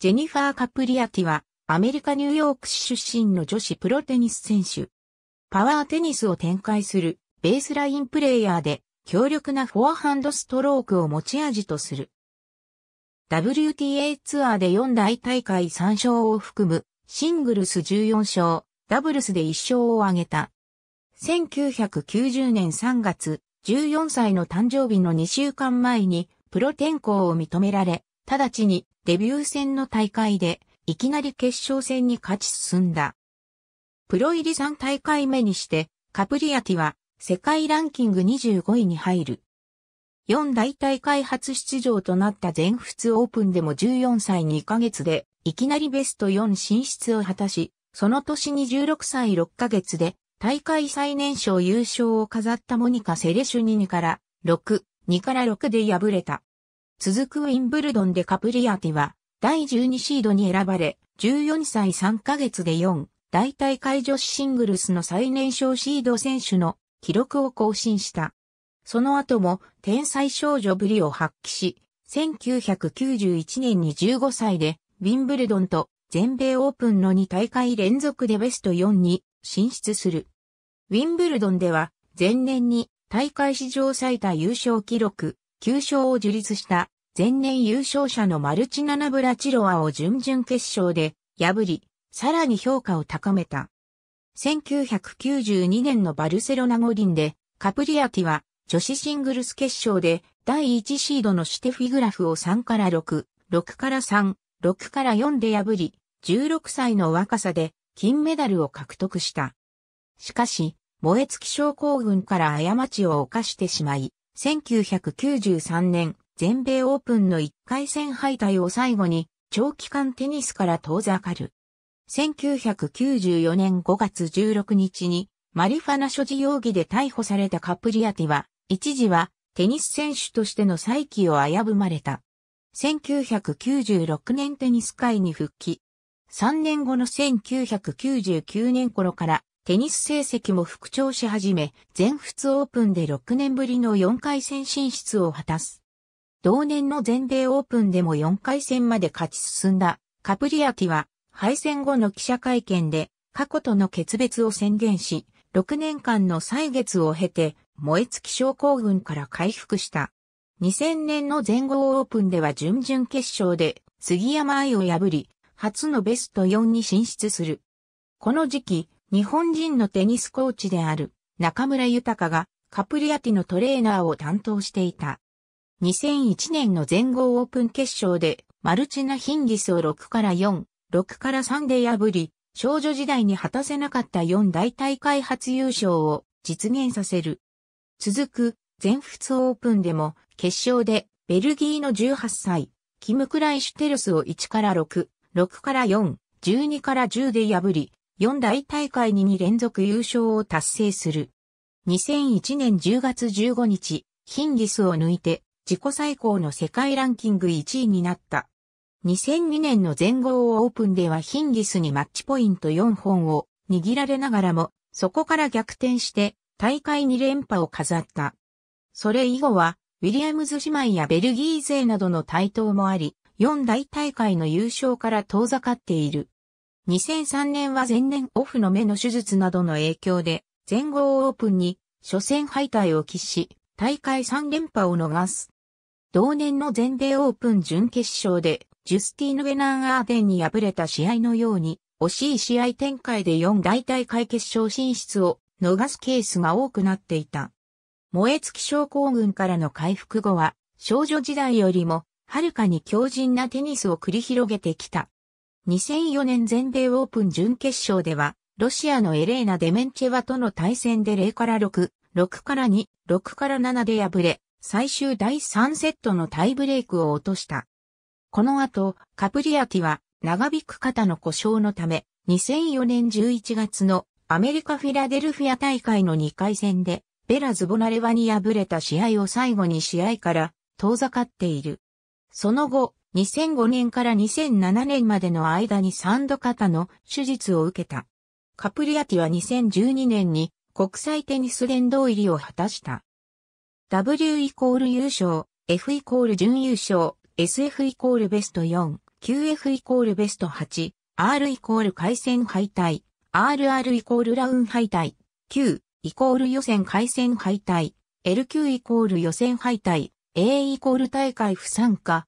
ジェニファー・カプリアティは、アメリカ・ニューヨーク市出身の女子プロテニス選手。パワーテニスを展開するベースラインプレイヤーで、強力なフォアハンドストロークを持ち味とする。WTA ツアーで4大大会3勝を含む、シングルス14勝、ダブルスで1勝を挙げた。1990年3月、14歳の誕生日の2週間前に、プロ転向を認められ、直ちにデビュー戦の大会で、いきなり決勝戦に勝ち進んだ。プロ入り3大会目にして、カプリアティは世界ランキング25位に入る。4大大会初出場となった全仏オープンでも14歳2ヶ月で、いきなりベスト4進出を果たし、その年に16歳6ヶ月で、大会最年少優勝を飾ったモニカ・セレシュニニから、6、2から6で敗れた。続くウィンブルドンでカプリアティは第12シードに選ばれ、14歳3ヶ月で4、大大会女子シングルスの最年少シード選手の記録を更新した。その後も天才少女ぶりを発揮し、1991年に15歳でウィンブルドンと全米オープンの2大会連続でベスト4に進出する。ウィンブルドンでは前年に大会史上最多優勝記録9勝を樹立した前年優勝者のマルチナナブラチロワを準々決勝で破り、さらに評価を高めた。1992年のバルセロナ五輪でカプリアティは女子シングルス決勝で第1シードのシテフィグラフを3から6、6から3、6から4で破り、16歳の若さで金メダルを獲得した。しかし、燃え尽き症候群から過ちを犯してしまい、1993年、全米オープンの1回戦敗退を最後に、長期間テニスから遠ざかる。1994年5月16日に、マリファナ所持容疑で逮捕されたカプリアティは、一時はテニス選手としての再起を危ぶまれた。1996年テニス界に復帰。3年後の1999年頃からテニス成績も復調し始め、全仏オープンで6年ぶりの4回戦進出を果たす。同年の全米オープンでも4回戦まで勝ち進んだカプリアティは敗戦後の記者会見で過去との決別を宣言し、6年間の歳月を経て燃え尽き症候群から回復した。2000年の全豪オープンでは準々決勝で杉山愛を破り、初のベスト4に進出する。この時期、日本人のテニスコーチである中村豊がカプリアティのトレーナーを担当していた。2001年の全豪オープン決勝でマルチナ・ヒンギスを6から4、6から3で破り、少女時代に果たせなかった4大大会初優勝を実現させる。続く全仏オープンでも決勝でベルギーの18歳、キム・クライシュテルスを1から6、6から4、12から10で破り、四大大会に2連続優勝を達成する。2001年10月15日、ヒンギスを抜いて自己最高の世界ランキング1位になった。2002年の全豪オープンではヒンギスにマッチポイント4本を握られながらも、そこから逆転して大会2連覇を飾った。それ以後は、ウィリアムズ姉妹やベルギー勢などの台頭もあり、四大大会の優勝から遠ざかっている。2003年は前年オフの目の手術などの影響で、全豪オープンに初戦敗退を喫し、大会3連覇を逃す。同年の全米オープン準決勝で、ジュスティーヌ・ウェナン・アーデンに敗れた試合のように、惜しい試合展開で4大大会決勝進出を逃すケースが多くなっていた。燃え尽き症候群からの回復後は、少女時代よりも、はるかに強靭なテニスを繰り広げてきた。2004年全米オープン準決勝では、ロシアのエレーナ・デメンチェワとの対戦で0から6、6から2、6から7で敗れ、最終第3セットのタイブレイクを落とした。この後、カプリアティは長引く肩の故障のため、2004年11月のアメリカ・フィラデルフィア大会の2回戦で、ベラ・ズボナレワに敗れた試合を最後に試合から遠ざかっている。その後、2005年から2007年までの間に3度肩の手術を受けた。カプリアティは2012年に国際テニス連動入りを果たした。W イコール優勝、F イコール準優勝、SF イコールベスト4、QF イコールベスト8、R イコール回戦敗退、RR イコールラウン敗退、Q イコール予選回戦敗退、LQ イコール予選敗退、A イコール大会不参加、